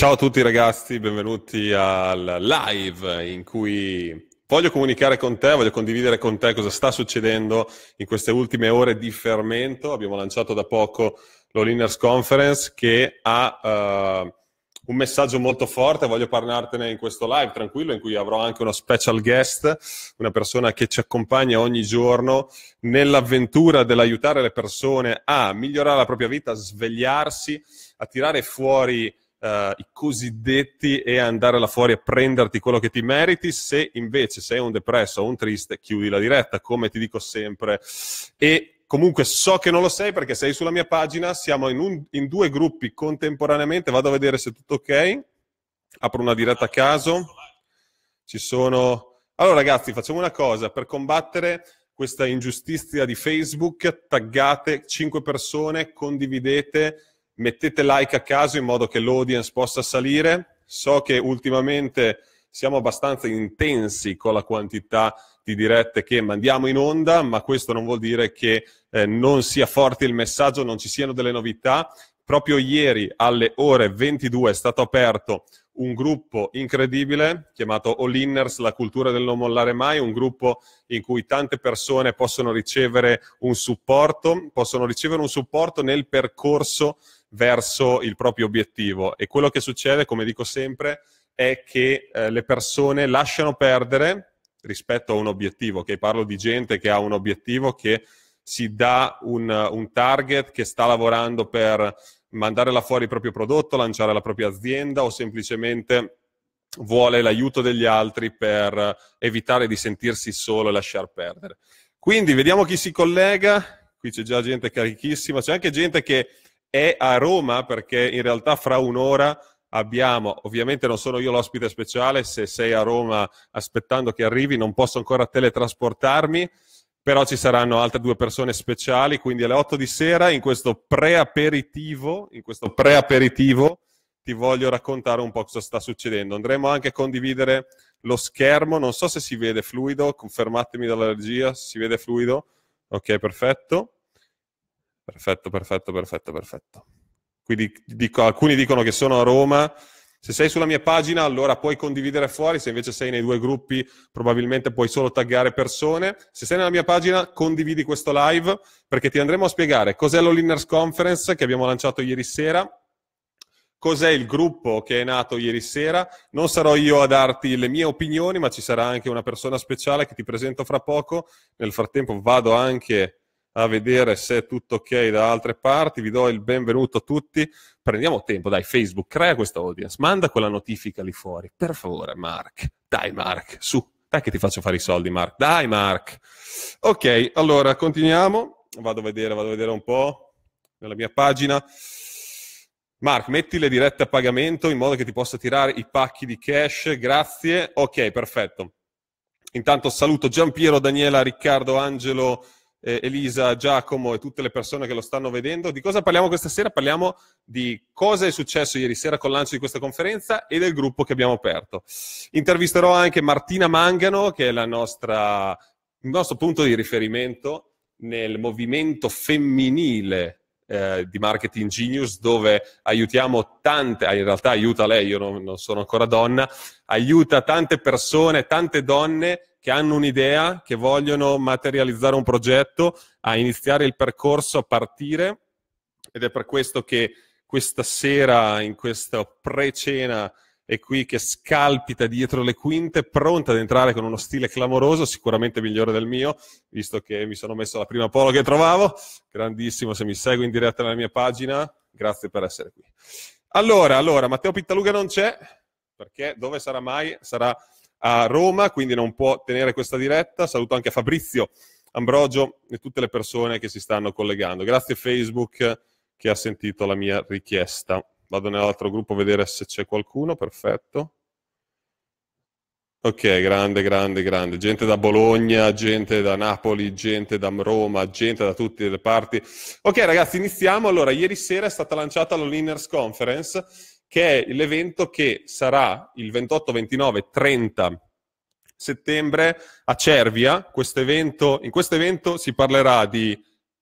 Ciao a tutti ragazzi, benvenuti al live in cui voglio comunicare con te, voglio condividere con te cosa sta succedendo in queste ultime ore di fermento. Abbiamo lanciato da poco l'Oliners Conference che ha uh, un messaggio molto forte, voglio parlartene in questo live tranquillo in cui avrò anche uno special guest, una persona che ci accompagna ogni giorno nell'avventura dell'aiutare le persone a migliorare la propria vita, a svegliarsi, a tirare fuori Uh, i cosiddetti e andare là fuori a prenderti quello che ti meriti. Se invece sei un depresso o un triste, chiudi la diretta, come ti dico sempre. E comunque so che non lo sei perché sei sulla mia pagina, siamo in, un, in due gruppi contemporaneamente, vado a vedere se è tutto ok. Apro una diretta a caso. Ci sono... Allora ragazzi, facciamo una cosa, per combattere questa ingiustizia di Facebook, taggate 5 persone, condividete, mettete like a caso in modo che l'audience possa salire. So che ultimamente siamo abbastanza intensi con la quantità di dirette che mandiamo in onda, ma questo non vuol dire che eh, non sia forte il messaggio, non ci siano delle novità. Proprio ieri alle ore 22 è stato aperto un gruppo incredibile chiamato All Inners, la cultura del non mollare mai, un gruppo in cui tante persone possono ricevere un supporto, possono ricevere un supporto nel percorso verso il proprio obiettivo. E quello che succede, come dico sempre, è che eh, le persone lasciano perdere rispetto a un obiettivo, che parlo di gente che ha un obiettivo che si dà un, un target, che sta lavorando per mandare là fuori il proprio prodotto, lanciare la propria azienda o semplicemente vuole l'aiuto degli altri per evitare di sentirsi solo e lasciar perdere. Quindi vediamo chi si collega. Qui c'è già gente carichissima, c'è anche gente che è a Roma perché in realtà fra un'ora abbiamo, ovviamente non sono io l'ospite speciale, se sei a Roma aspettando che arrivi non posso ancora teletrasportarmi, però ci saranno altre due persone speciali, quindi alle 8 di sera in questo preaperitivo, in questo preaperitivo ti voglio raccontare un po' cosa sta succedendo. Andremo anche a condividere lo schermo, non so se si vede fluido, confermatemi dall'allergia, regia, si vede fluido. Ok, perfetto. Perfetto, perfetto, perfetto, perfetto. Quindi dico, alcuni dicono che sono a Roma. Se sei sulla mia pagina, allora puoi condividere fuori, se invece sei nei due gruppi, probabilmente puoi solo taggare persone. Se sei nella mia pagina, condividi questo live perché ti andremo a spiegare cos'è l'Olliners Conference che abbiamo lanciato ieri sera, cos'è il gruppo che è nato ieri sera. Non sarò io a darti le mie opinioni, ma ci sarà anche una persona speciale che ti presento fra poco. Nel frattempo vado anche a vedere se è tutto ok da altre parti. Vi do il benvenuto a tutti. Prendiamo tempo, dai, Facebook, crea questa audience, manda quella notifica lì fuori, per favore, Mark. Dai, Mark, su, dai che ti faccio fare i soldi, Mark. Dai, Mark. Ok, allora, continuiamo. Vado a vedere, vado a vedere un po' nella mia pagina. Mark, metti le dirette a pagamento in modo che ti possa tirare i pacchi di cash, grazie. Ok, perfetto. Intanto saluto Giampiero, Daniela, Riccardo, Angelo, eh, Elisa, Giacomo e tutte le persone che lo stanno vedendo. Di cosa parliamo questa sera? Parliamo di cosa è successo ieri sera con il lancio di questa conferenza e del gruppo che abbiamo aperto. Intervisterò anche Martina Mangano, che è nostra, il nostro punto di riferimento nel movimento femminile eh, di Marketing Genius dove aiutiamo tante, ah, in realtà aiuta lei, io non, non sono ancora donna, aiuta tante persone, tante donne che hanno un'idea, che vogliono materializzare un progetto, a iniziare il percorso, a partire. Ed è per questo che questa sera, in questa pre-cena, è qui che scalpita dietro le quinte, pronta ad entrare con uno stile clamoroso, sicuramente migliore del mio, visto che mi sono messo la prima polo che trovavo. Grandissimo, se mi segui in diretta nella mia pagina, grazie per essere qui. Allora, allora, Matteo Pittaluga non c'è, perché dove sarà mai? Sarà a Roma, quindi non può tenere questa diretta. Saluto anche Fabrizio Ambrogio e tutte le persone che si stanno collegando. Grazie Facebook che ha sentito la mia richiesta. Vado nell'altro gruppo a vedere se c'è qualcuno, perfetto. Ok, grande, grande, grande. Gente da Bologna, gente da Napoli, gente da Roma, gente da tutte le parti. Ok, ragazzi, iniziamo. Allora, ieri sera è stata lanciata l'Oliners Conference, che è l'evento che sarà il 28, 29, 30 settembre a Cervia. Questo evento, in questo evento si parlerà di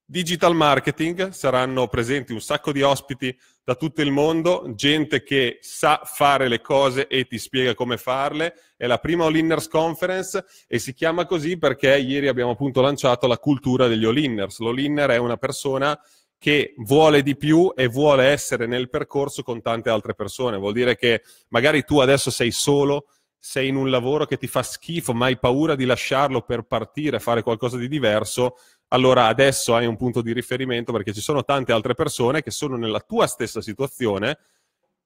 digital marketing, saranno presenti un sacco di ospiti da tutto il mondo, gente che sa fare le cose e ti spiega come farle. È la prima All-Inners Conference e si chiama così perché ieri abbiamo appunto lanciato la cultura degli All-Inners. L'All-Inner è una persona che vuole di più e vuole essere nel percorso con tante altre persone. Vuol dire che magari tu adesso sei solo, sei in un lavoro che ti fa schifo, ma hai paura di lasciarlo per partire, fare qualcosa di diverso allora adesso hai un punto di riferimento perché ci sono tante altre persone che sono nella tua stessa situazione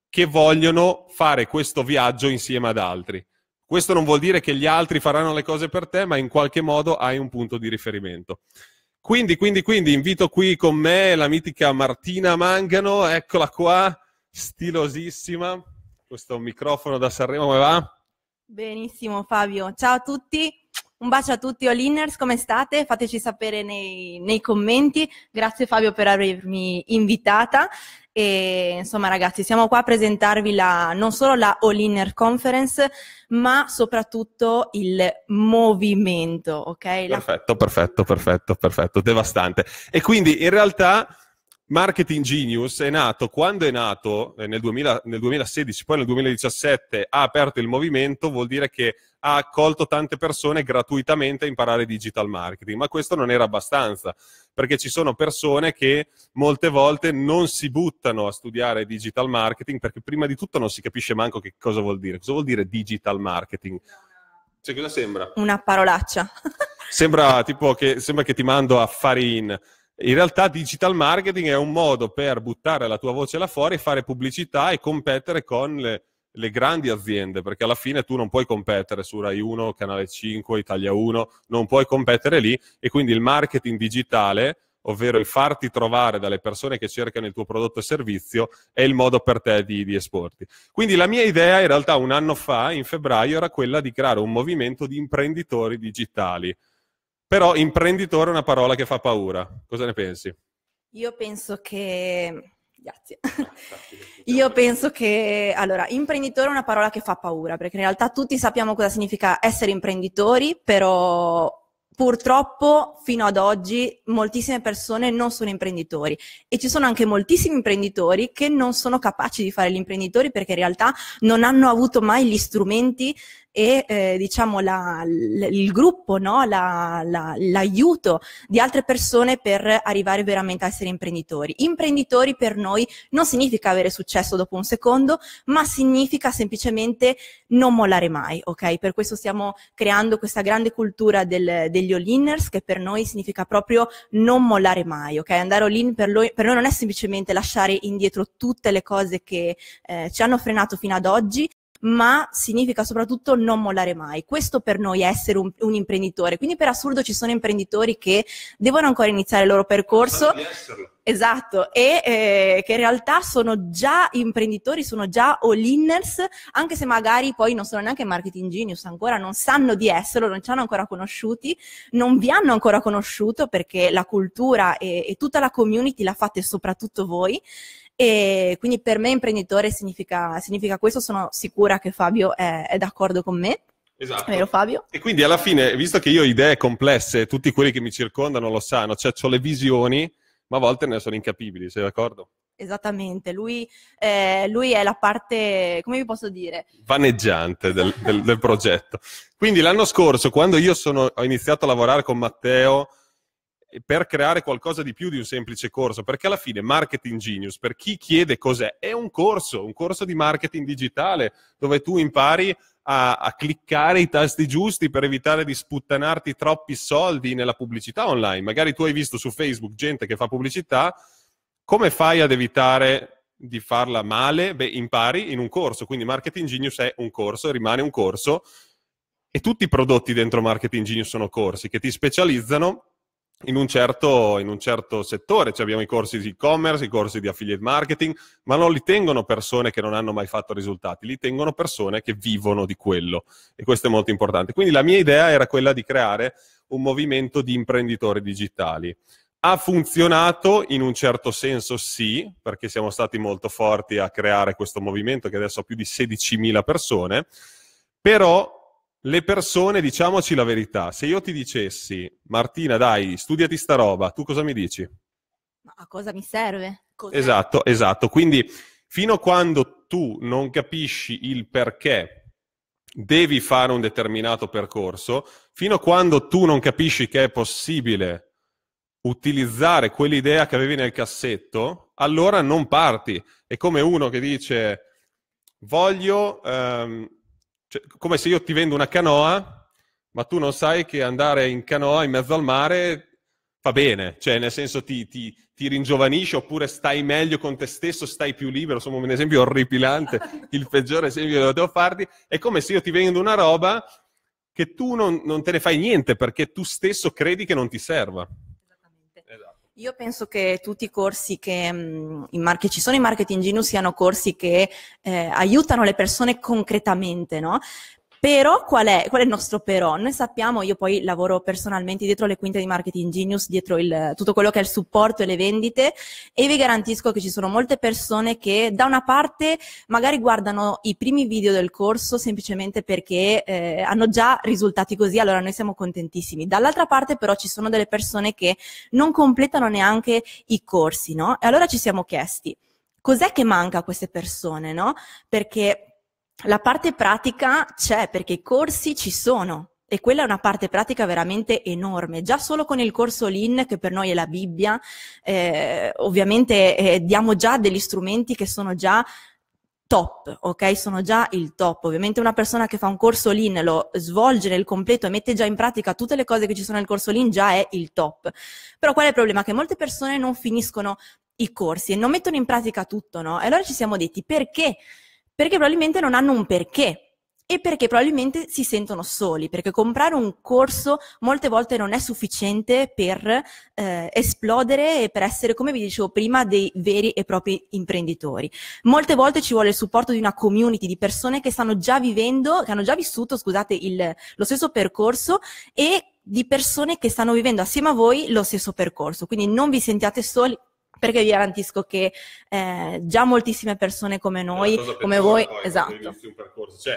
che vogliono fare questo viaggio insieme ad altri. Questo non vuol dire che gli altri faranno le cose per te, ma in qualche modo hai un punto di riferimento. Quindi, quindi, quindi invito qui con me la mitica Martina Mangano, eccola qua, stilosissima. Questo microfono da Sanremo come va? Benissimo Fabio, ciao a tutti. Un bacio a tutti Oliners, come state? Fateci sapere nei, nei commenti. Grazie Fabio per avermi invitata. E, insomma ragazzi, siamo qua a presentarvi la, non solo la All Inner Conference, ma soprattutto il movimento, ok? La... Perfetto, perfetto, perfetto, perfetto, devastante. E quindi in realtà Marketing Genius è nato quando è nato eh, nel, 2000, nel 2016, poi nel 2017 ha aperto il movimento, vuol dire che ha accolto tante persone gratuitamente a imparare digital marketing, ma questo non era abbastanza, perché ci sono persone che molte volte non si buttano a studiare digital marketing perché prima di tutto non si capisce manco che cosa vuol dire. Cosa vuol dire digital marketing? Cioè, cosa sembra? Una parolaccia. sembra tipo che, sembra che ti mando a fare in in realtà digital marketing è un modo per buttare la tua voce là fuori, fare pubblicità e competere con le, le grandi aziende, perché alla fine tu non puoi competere su Rai 1, Canale 5, Italia 1, non puoi competere lì e quindi il marketing digitale, ovvero il farti trovare dalle persone che cercano il tuo prodotto e servizio, è il modo per te di, di esporti. Quindi la mia idea in realtà un anno fa, in febbraio, era quella di creare un movimento di imprenditori digitali però imprenditore è una parola che fa paura. Cosa ne pensi? Io penso che... Grazie. Ah, Io penso che, allora, imprenditore è una parola che fa paura, perché in realtà tutti sappiamo cosa significa essere imprenditori, però purtroppo fino ad oggi moltissime persone non sono imprenditori e ci sono anche moltissimi imprenditori che non sono capaci di fare gli imprenditori perché in realtà non hanno avuto mai gli strumenti e eh, diciamo la, l- il gruppo, no? la, la, l'aiuto di altre persone per arrivare veramente a essere imprenditori. Imprenditori per noi non significa avere successo dopo un secondo, ma significa semplicemente non mollare mai, ok? Per questo stiamo creando questa grande cultura del, degli all-inners che per noi significa proprio non mollare mai, ok? Andare all-in per noi, per noi non è semplicemente lasciare indietro tutte le cose che eh, ci hanno frenato fino ad oggi, ma significa soprattutto non mollare mai. Questo per noi è essere un, un imprenditore. Quindi per assurdo ci sono imprenditori che devono ancora iniziare il loro percorso. Esatto, e eh, che in realtà sono già imprenditori, sono già all-inners, anche se magari poi non sono neanche marketing genius ancora, non sanno di esserlo, non ci hanno ancora conosciuti, non vi hanno ancora conosciuto perché la cultura e, e tutta la community la fate soprattutto voi. E quindi per me imprenditore significa, significa questo, sono sicura che Fabio è, è d'accordo con me. Esatto. Vero Fabio? E quindi alla fine, visto che io ho idee complesse, tutti quelli che mi circondano lo sanno, cioè ho le visioni, ma a volte ne sono incapibili, sei d'accordo? Esattamente, lui, eh, lui, è la parte, come vi posso dire? Vaneggiante del, del, del progetto. Quindi l'anno scorso, quando io sono, ho iniziato a lavorare con Matteo per creare qualcosa di più di un semplice corso, perché alla fine Marketing Genius, per chi chiede cos'è, è un corso, un corso di marketing digitale dove tu impari a, a, cliccare i tasti giusti per evitare di sputtanarti troppi soldi nella pubblicità online. Magari tu hai visto su Facebook gente che fa pubblicità, come fai ad evitare di farla male? Beh, impari in un corso, quindi Marketing Genius è un corso, rimane un corso e tutti i prodotti dentro Marketing Genius sono corsi che ti specializzano in un, certo, in un certo settore, cioè abbiamo i corsi di e-commerce, i corsi di affiliate marketing, ma non li tengono persone che non hanno mai fatto risultati, li tengono persone che vivono di quello e questo è molto importante. Quindi la mia idea era quella di creare un movimento di imprenditori digitali. Ha funzionato in un certo senso sì, perché siamo stati molto forti a creare questo movimento che adesso ha più di 16.000 persone, però le persone, diciamoci la verità, se io ti dicessi Martina dai, studiati sta roba, tu cosa mi dici? Ma a cosa mi serve? Cos'è? Esatto, esatto. Quindi fino a quando tu non capisci il perché devi fare un determinato percorso, fino a quando tu non capisci che è possibile utilizzare quell'idea che avevi nel cassetto, allora non parti. È come uno che dice voglio ehm, cioè, come se io ti vendo una canoa, ma tu non sai che andare in canoa in mezzo al mare fa bene, cioè nel senso ti, ti, ti ringiovanisci oppure stai meglio con te stesso, stai più libero, insomma un esempio orripilante, il peggiore esempio che devo farti, è come se io ti vendo una roba che tu non, non te ne fai niente perché tu stesso credi che non ti serva. Io penso che tutti i corsi che, mm, in, che ci sono in Marketing Genius siano corsi che eh, aiutano le persone concretamente, no? Però qual è, qual è il nostro però? Noi sappiamo, io poi lavoro personalmente dietro le quinte di Marketing Genius, dietro il, tutto quello che è il supporto e le vendite e vi garantisco che ci sono molte persone che da una parte magari guardano i primi video del corso semplicemente perché eh, hanno già risultati così, allora noi siamo contentissimi. Dall'altra parte però ci sono delle persone che non completano neanche i corsi, no? E allora ci siamo chiesti, cos'è che manca a queste persone, no? Perché la parte pratica c'è perché i corsi ci sono e quella è una parte pratica veramente enorme. Già solo con il corso LIN, che per noi è la Bibbia, eh, ovviamente eh, diamo già degli strumenti che sono già top, ok? Sono già il top. Ovviamente una persona che fa un corso LIN lo svolge nel completo e mette già in pratica tutte le cose che ci sono nel corso LIN già è il top. Però qual è il problema? Che molte persone non finiscono i corsi e non mettono in pratica tutto, no? E allora ci siamo detti perché perché probabilmente non hanno un perché e perché probabilmente si sentono soli, perché comprare un corso molte volte non è sufficiente per eh, esplodere e per essere, come vi dicevo prima, dei veri e propri imprenditori. Molte volte ci vuole il supporto di una community di persone che stanno già vivendo, che hanno già vissuto, scusate, il, lo stesso percorso e di persone che stanno vivendo assieme a voi lo stesso percorso. Quindi non vi sentiate soli, perché vi garantisco che eh, già moltissime persone come noi, come voi, poi, esatto. Cioè,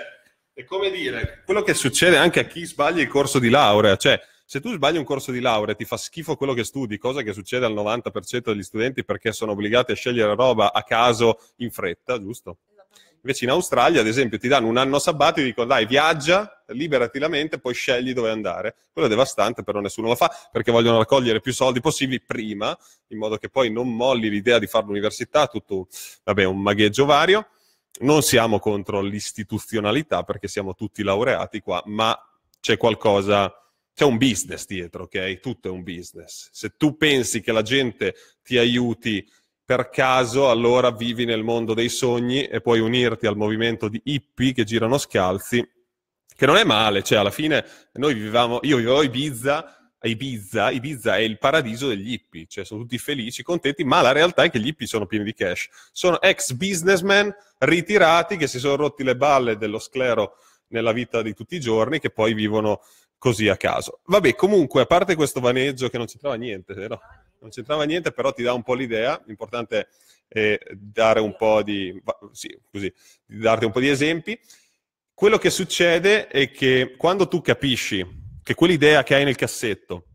è come dire, quello che succede anche a chi sbaglia il corso di laurea, cioè se tu sbagli un corso di laurea e ti fa schifo quello che studi, cosa che succede al 90% degli studenti perché sono obbligati a scegliere roba a caso in fretta, giusto? Invece in Australia, ad esempio, ti danno un anno sabbatico e dicono dai, viaggia, liberati la mente, poi scegli dove andare. Quello è devastante, però nessuno lo fa perché vogliono raccogliere più soldi possibili prima, in modo che poi non molli l'idea di fare l'università, tutto, vabbè, un magheggio vario. Non siamo contro l'istituzionalità perché siamo tutti laureati qua, ma c'è qualcosa c'è un business dietro, ok? Tutto è un business. Se tu pensi che la gente ti aiuti per caso, allora vivi nel mondo dei sogni e puoi unirti al movimento di hippie che girano scalzi che non è male, cioè alla fine noi vivevamo, io vivevo a Ibiza, a Ibiza, Ibiza è il paradiso degli hippie, cioè sono tutti felici, contenti, ma la realtà è che gli hippie sono pieni di cash, sono ex businessmen ritirati che si sono rotti le balle dello sclero nella vita di tutti i giorni, che poi vivono così a caso. Vabbè, comunque, a parte questo vaneggio che non c'entrava niente, vero? Eh, non c'entrava niente, però ti dà un po' l'idea, l'importante è eh, dare un po' di, sì, così, di darti un po' di esempi. Quello che succede è che quando tu capisci che quell'idea che hai nel cassetto,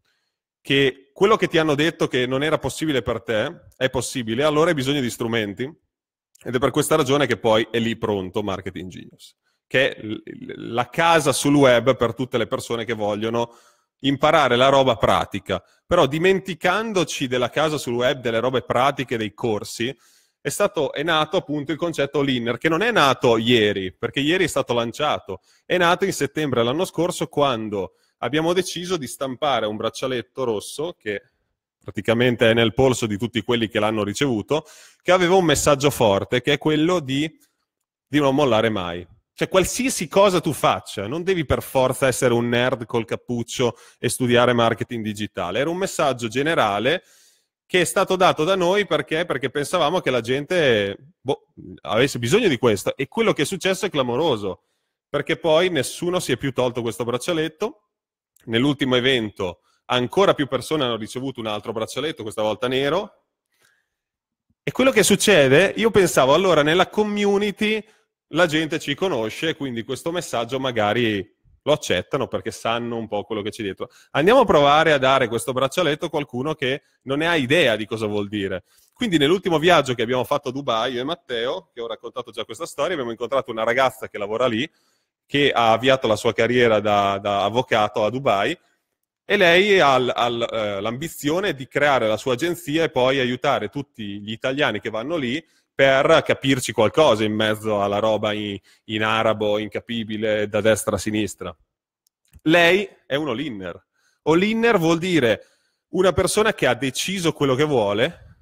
che quello che ti hanno detto che non era possibile per te è possibile, allora hai bisogno di strumenti ed è per questa ragione che poi è lì pronto Marketing Genius, che è la casa sul web per tutte le persone che vogliono imparare la roba pratica, però dimenticandoci della casa sul web, delle robe pratiche, dei corsi, è, stato, è nato appunto il concetto Linner, che non è nato ieri, perché ieri è stato lanciato, è nato in settembre l'anno scorso quando abbiamo deciso di stampare un braccialetto rosso che praticamente è nel polso di tutti quelli che l'hanno ricevuto, che aveva un messaggio forte, che è quello di, di non mollare mai. Cioè, qualsiasi cosa tu faccia, non devi per forza essere un nerd col cappuccio e studiare marketing digitale. Era un messaggio generale che è stato dato da noi perché, perché pensavamo che la gente boh, avesse bisogno di questo e quello che è successo è clamoroso perché poi nessuno si è più tolto questo braccialetto nell'ultimo evento ancora più persone hanno ricevuto un altro braccialetto questa volta nero e quello che succede io pensavo allora nella community la gente ci conosce quindi questo messaggio magari lo accettano perché sanno un po' quello che c'è dietro. Andiamo a provare a dare questo braccialetto a qualcuno che non ne ha idea di cosa vuol dire. Quindi nell'ultimo viaggio che abbiamo fatto a Dubai, io e Matteo, che ho raccontato già questa storia, abbiamo incontrato una ragazza che lavora lì, che ha avviato la sua carriera da, da avvocato a Dubai e lei ha, eh, l'ambizione di creare la sua agenzia e poi aiutare tutti gli italiani che vanno lì per capirci qualcosa in mezzo alla roba in, in arabo incapibile da destra a sinistra. Lei è un all-inner. All-inner vuol dire una persona che ha deciso quello che vuole,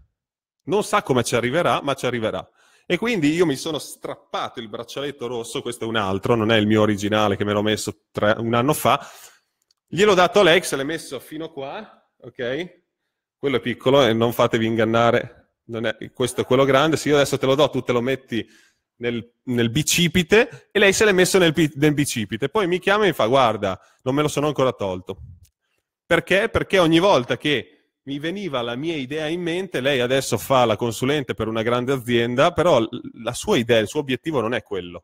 non sa come ci arriverà, ma ci arriverà. E quindi io mi sono strappato il braccialetto rosso, questo è un altro, non è il mio originale che me l'ho messo tre, un anno fa. Gliel'ho dato a lei, se l'è messo fino qua, ok? Quello è piccolo e non fatevi ingannare è, questo è quello grande, se io adesso te lo do, tu te lo metti nel, nel bicipite e lei se l'è messo nel, nel bicipite. Poi mi chiama e mi fa, guarda, non me lo sono ancora tolto. Perché? Perché ogni volta che mi veniva la mia idea in mente, lei adesso fa la consulente per una grande azienda, però la sua idea, il suo obiettivo non è quello.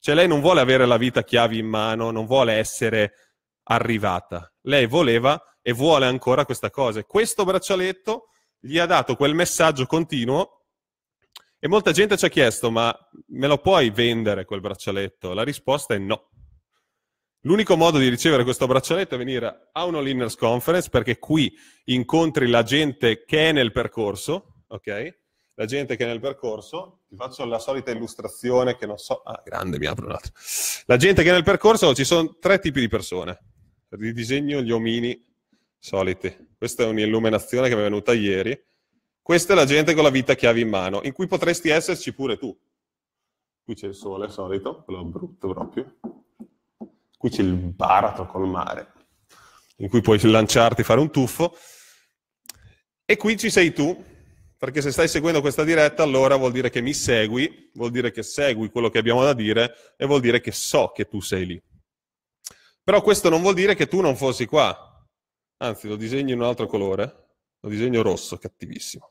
Cioè lei non vuole avere la vita chiavi in mano, non vuole essere arrivata. Lei voleva e vuole ancora questa cosa. E questo braccialetto gli ha dato quel messaggio continuo e molta gente ci ha chiesto ma me lo puoi vendere quel braccialetto? La risposta è no. L'unico modo di ricevere questo braccialetto è venire a un All-Inners Conference perché qui incontri la gente che è nel percorso, ok? La gente che è nel percorso, ti faccio la solita illustrazione che non so... Ah, grande, mi apro un altro. La gente che è nel percorso, ci sono tre tipi di persone. Ridisegno gli omini soliti. Questa è un'illuminazione che mi è venuta ieri. Questa è la gente con la vita chiave in mano, in cui potresti esserci pure tu. Qui c'è il sole, solito, quello brutto proprio. Qui c'è il baratro col mare, in cui puoi lanciarti, fare un tuffo. E qui ci sei tu, perché se stai seguendo questa diretta, allora vuol dire che mi segui, vuol dire che segui quello che abbiamo da dire e vuol dire che so che tu sei lì. Però questo non vuol dire che tu non fossi qua, Anzi, lo disegno in un altro colore. Lo disegno rosso, cattivissimo.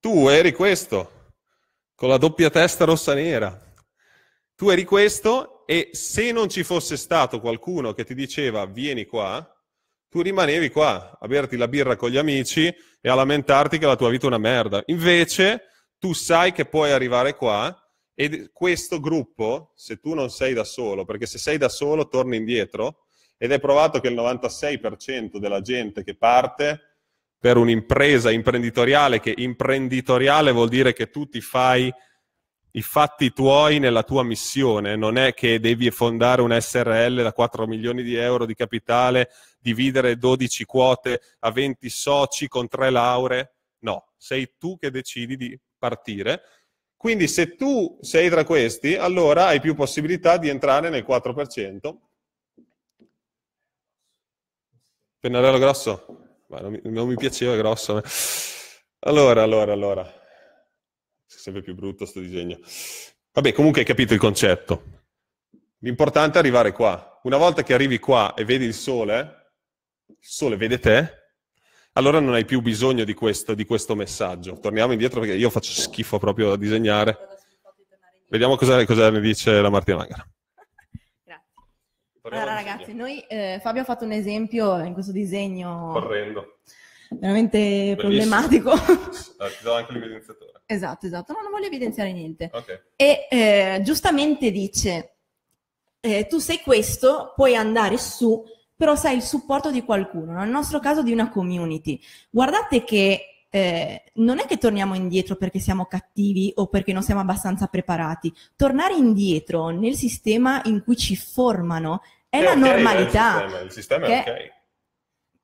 Tu eri questo, con la doppia testa rossa-nera. Tu eri questo e se non ci fosse stato qualcuno che ti diceva vieni qua, tu rimanevi qua a berti la birra con gli amici e a lamentarti che la tua vita è una merda. Invece tu sai che puoi arrivare qua e questo gruppo, se tu non sei da solo, perché se sei da solo torni indietro, ed è provato che il 96% della gente che parte per un'impresa imprenditoriale, che imprenditoriale vuol dire che tu ti fai i fatti tuoi nella tua missione, non è che devi fondare un SRL da 4 milioni di euro di capitale, dividere 12 quote a 20 soci con 3 lauree, no, sei tu che decidi di partire. Quindi se tu sei tra questi, allora hai più possibilità di entrare nel 4%, Pennarello grosso? Beh, non, mi, non, mi, piaceva grosso. Allora, allora, allora. È sempre più brutto sto disegno. Vabbè, comunque hai capito il concetto. L'importante è arrivare qua. Una volta che arrivi qua e vedi il sole, il sole vede te, allora non hai più bisogno di questo, di questo messaggio. Torniamo indietro perché io faccio schifo proprio a disegnare. Vediamo cosa, cosa ne dice la Martina Mangara. Allora ragazzi, noi, eh, Fabio ha fatto un esempio in questo disegno Correndo. veramente Bellissimo. problematico. Ah, ti do anche l'evidenziatore. Esatto, esatto, no, non voglio evidenziare niente. Okay. E eh, giustamente dice, eh, tu sei questo, puoi andare su, però sei il supporto di qualcuno, nel nostro caso di una community. Guardate che eh, non è che torniamo indietro perché siamo cattivi o perché non siamo abbastanza preparati. Tornare indietro nel sistema in cui ci formano è, è la okay, normalità. È il sistema, il sistema è ok.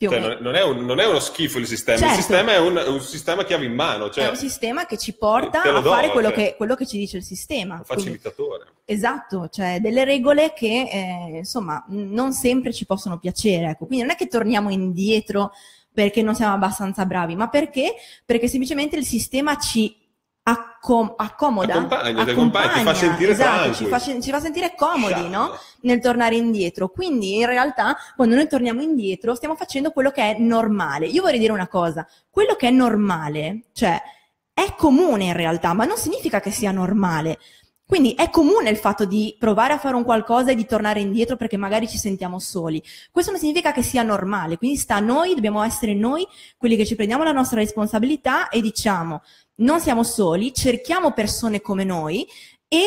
Cioè, non, è un, non, è uno schifo il sistema, certo. il sistema è un, un sistema chiave in mano. Cioè, è un sistema che ci porta a fare quello, cioè. che, quello, che, ci dice il sistema. Un facilitatore. Quindi, esatto, cioè delle regole che eh, insomma non sempre ci possono piacere. Ecco. Quindi non è che torniamo indietro perché non siamo abbastanza bravi, ma perché? Perché semplicemente il sistema ci accom- accomoda, accompagna, accompagna, ti fa sentire esatto, ci fa, ci fa, sentire comodi no? Esatto. nel tornare indietro. Quindi in realtà quando noi torniamo indietro stiamo facendo quello che è normale. Io vorrei dire una cosa, quello che è normale, cioè è comune in realtà, ma non significa che sia normale. Quindi è comune il fatto di provare a fare un qualcosa e di tornare indietro perché magari ci sentiamo soli. Questo non significa che sia normale, quindi sta a noi, dobbiamo essere noi quelli che ci prendiamo la nostra responsabilità e diciamo non siamo soli, cerchiamo persone come noi e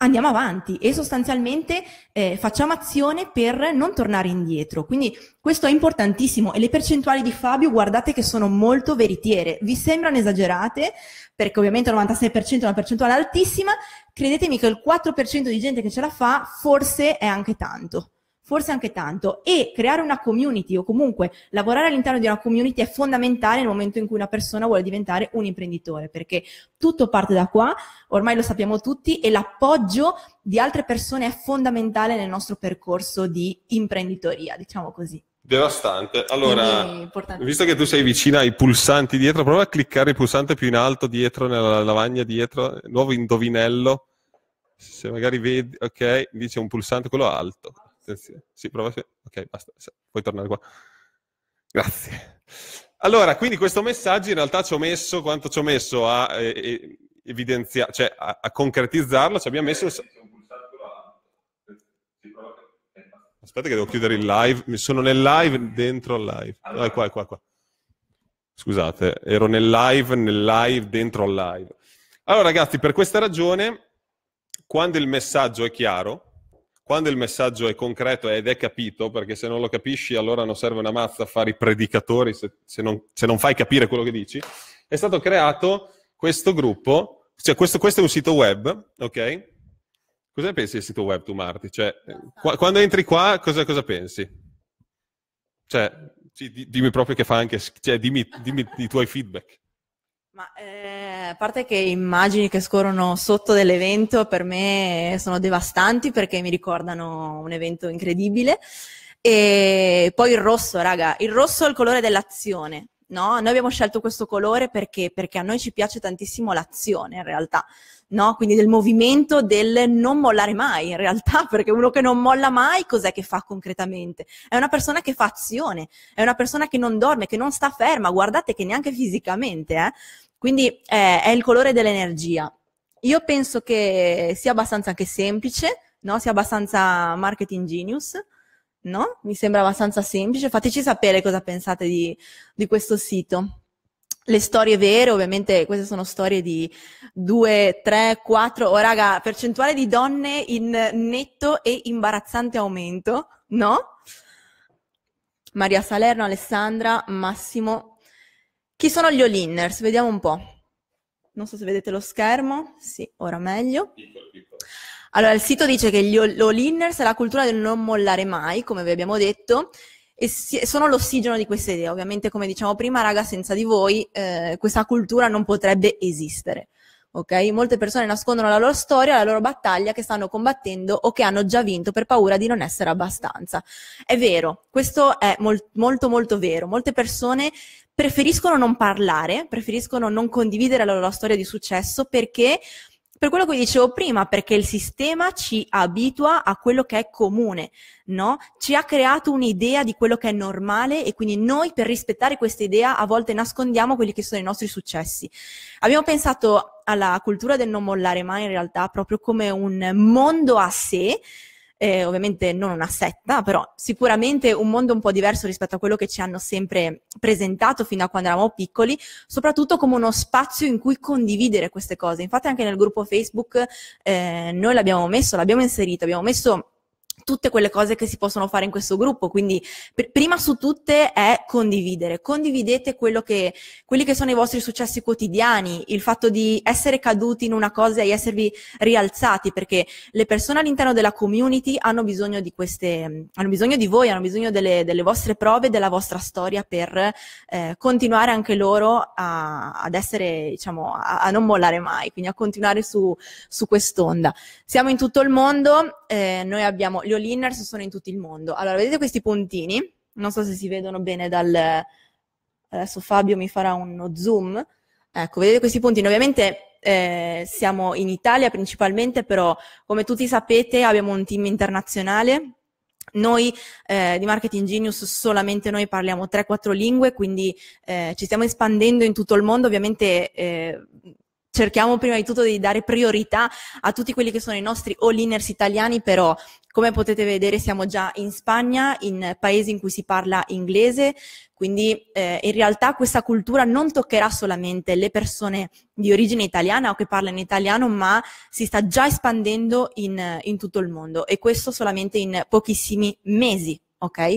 andiamo avanti e sostanzialmente eh, facciamo azione per non tornare indietro. Quindi questo è importantissimo e le percentuali di Fabio guardate che sono molto veritiere, vi sembrano esagerate perché ovviamente il 96% è una percentuale altissima, credetemi che il 4% di gente che ce la fa forse è anche tanto forse anche tanto. E creare una community o comunque lavorare all'interno di una community è fondamentale nel momento in cui una persona vuole diventare un imprenditore, perché tutto parte da qua, ormai lo sappiamo tutti, e l'appoggio di altre persone è fondamentale nel nostro percorso di imprenditoria, diciamo così. Devastante. Allora, visto che tu sei vicina ai pulsanti dietro, prova a cliccare il pulsante più in alto dietro nella lavagna dietro, nuovo indovinello. Se magari vedi, ok, dice un pulsante quello alto. Attenzione. Sì, prova. Ok, basta, puoi tornare qua. Grazie. Allora, quindi questo messaggio in realtà ci ho messo quanto ci ho messo a eh, eh evidenziare, cioè a, a concretizzarlo, ci abbiamo messo Aspetta che devo chiudere il live. Sono nel live dentro al live. No, ah, è qua, è qua, qua. Scusate, ero nel live, nel live, dentro al live. Allora ragazzi, per questa ragione, quando il messaggio è chiaro, quando il messaggio è concreto ed è capito, perché se non lo capisci allora non serve una mazza fare i predicatori se, se, non, se non fai capire quello che dici, è stato creato questo gruppo, cioè questo, questo è un sito web, ok? Cosa pensi del sito web tu, Marti? Cioè, eh, qua, quando entri qua, cosa, cosa pensi? Cioè, di, dimmi proprio che fa anche, cioè, dimmi, dimmi i tuoi feedback. Ma, eh, a parte che immagini che scorrono sotto dell'evento per me sono devastanti perché mi ricordano un evento incredibile. E poi il rosso, raga, il rosso è il colore dell'azione. No? Noi abbiamo scelto questo colore perché, perché a noi ci piace tantissimo l'azione in realtà no? Quindi del movimento del non mollare mai in realtà, perché uno che non molla mai cos'è che fa concretamente? È una persona che fa azione, è una persona che non dorme, che non sta ferma, guardate che neanche fisicamente, eh? Quindi eh, è il colore dell'energia. Io penso che sia abbastanza anche semplice, no? Sia abbastanza marketing genius, no? Mi sembra abbastanza semplice. Fateci sapere cosa pensate di, di questo sito le storie vere, ovviamente queste sono storie di, due, tre, quattro, oh raga, percentuale di donne in netto e imbarazzante aumento, no? Maria Salerno, Alessandra, Massimo. Chi sono gli all-inners? Vediamo un po'. Non so se vedete lo schermo. Sì, ora meglio. Allora, il sito dice che gli all-inners è la cultura del non mollare mai, come vi abbiamo detto, e sono l'ossigeno di questa idea. Ovviamente, come diciamo prima, raga, senza di voi eh, questa cultura non potrebbe esistere ok? Molte persone nascondono la loro storia, la loro battaglia che stanno combattendo o che hanno già vinto per paura di non essere abbastanza. È vero, questo è mol- molto molto vero. Molte persone preferiscono non parlare, preferiscono non condividere la loro storia di successo perché per quello che dicevo prima, perché il sistema ci abitua a quello che è comune, no? Ci ha creato un'idea di quello che è normale e quindi noi per rispettare questa idea a volte nascondiamo quelli che sono i nostri successi. Abbiamo pensato alla cultura del non mollare mai in realtà proprio come un mondo a sé, eh, ovviamente non una setta, però sicuramente un mondo un po' diverso rispetto a quello che ci hanno sempre presentato fino a quando eravamo piccoli, soprattutto come uno spazio in cui condividere queste cose. Infatti anche nel gruppo Facebook eh, noi l'abbiamo messo, l'abbiamo inserito, abbiamo messo tutte quelle cose che si possono fare in questo gruppo. Quindi pr- prima su tutte è condividere. Condividete quello che, quelli che sono i vostri successi quotidiani, il fatto di essere caduti in una cosa e esservi rialzati, perché le persone all'interno della community hanno bisogno di queste, hanno bisogno di voi, hanno bisogno delle, delle vostre prove, della vostra storia per eh, continuare anche loro a, ad essere, diciamo, a, a, non mollare mai, quindi a continuare su, su quest'onda. Siamo in tutto il mondo, eh, noi abbiamo gli violliners sono in tutto il mondo. Allora, vedete questi puntini? Non so se si vedono bene dal... Adesso Fabio mi farà uno zoom. Ecco, vedete questi puntini? Ovviamente eh, siamo in Italia principalmente, però come tutti sapete abbiamo un team internazionale. Noi eh, di Marketing Genius solamente noi parliamo 3-4 lingue, quindi eh, ci stiamo espandendo in tutto il mondo, ovviamente eh, cerchiamo prima di tutto di dare priorità a tutti quelli che sono i nostri all-inners italiani, però come potete vedere siamo già in Spagna, in paesi in cui si parla inglese, quindi eh, in realtà questa cultura non toccherà solamente le persone di origine italiana o che parlano italiano, ma si sta già espandendo in, in tutto il mondo e questo solamente in pochissimi mesi, ok?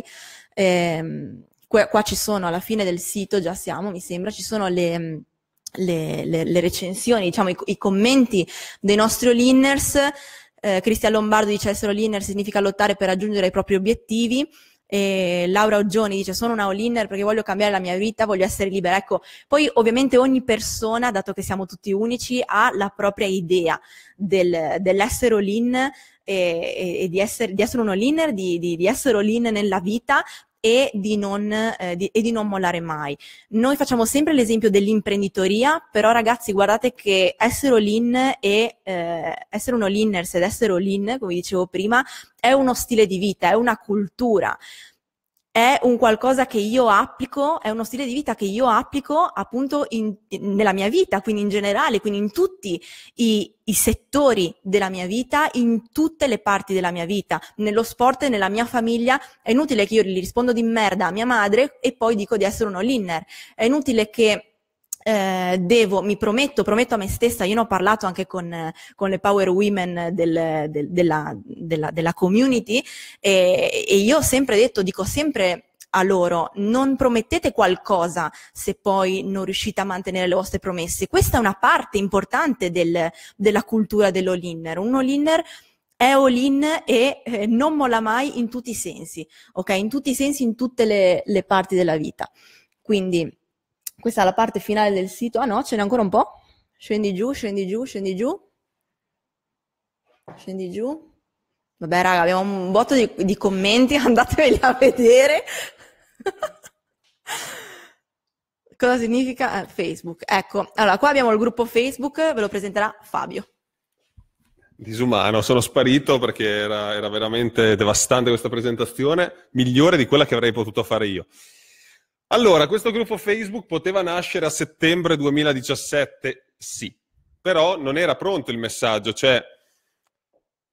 Ehm, qua, qua, ci sono, alla fine del sito già siamo, mi sembra, ci sono le... Le, le, le, recensioni, diciamo i, i, commenti dei nostri all-inners eh, Cristian Lombardo dice essere all-inner significa lottare per raggiungere i propri obiettivi. E Laura Oggioni dice sono una all-inner perché voglio cambiare la mia vita, voglio essere libera. Ecco, poi ovviamente ogni persona, dato che siamo tutti unici, ha la propria idea del, dell'essere all-in e, e, di, essere, di essere un all-inner, di, di, di essere all-in nella vita, e di, non, eh, di, e di non mollare mai. Noi facciamo sempre l'esempio dell'imprenditoria, però ragazzi guardate che essere all-in e eh, essere uno all-inners ed essere all-in, come dicevo prima, è uno stile di vita, è una cultura è un qualcosa che io applico, è uno stile di vita che io applico appunto in, in, nella mia vita, quindi in generale, quindi in tutti i, i, settori della mia vita, in tutte le parti della mia vita, nello sport, e nella mia famiglia. È inutile che io gli rispondo di merda a mia madre e poi dico di essere un all-inner. È inutile che eh, devo, mi prometto, prometto a me stessa, io ne ho parlato anche con, con le power women del, del, della, della, della, community e, e io ho sempre detto, dico sempre a loro, non promettete qualcosa se poi non riuscite a mantenere le vostre promesse. Questa è una parte importante del, della cultura dell'all-inner. Un all-inner è all-in e eh, non molla mai in tutti i sensi, ok? In tutti i sensi, in tutte le, le parti della vita. Quindi questa è la parte finale del sito. Ah no, ce n'è ancora un po'. Scendi giù, scendi giù, scendi giù. Scendi giù. Vabbè, raga, abbiamo un botto di, di commenti, andateveli a vedere. Cosa significa eh, Facebook? Ecco, allora qua abbiamo il gruppo Facebook, ve lo presenterà Fabio. Disumano, sono sparito perché era, era veramente devastante questa presentazione, migliore di quella che avrei potuto fare io. Allora, questo gruppo Facebook poteva nascere a settembre 2017, sì, però non era pronto il messaggio, cioè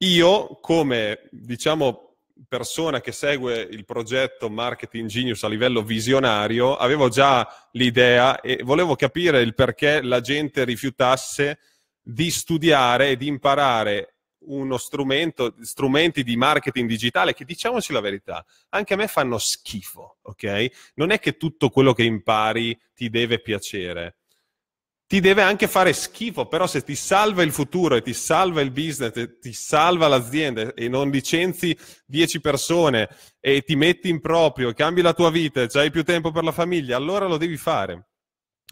io come, diciamo, persona che segue il progetto Marketing Genius a livello visionario, avevo già l'idea e volevo capire il perché la gente rifiutasse di studiare e di imparare uno strumento, strumenti di marketing digitale che diciamoci la verità, anche a me fanno schifo, ok? Non è che tutto quello che impari ti deve piacere. Ti deve anche fare schifo, però se ti salva il futuro e ti salva il business, e ti salva l'azienda e non licenzi 10 persone e ti metti in proprio, cambi la tua vita, e hai più tempo per la famiglia, allora lo devi fare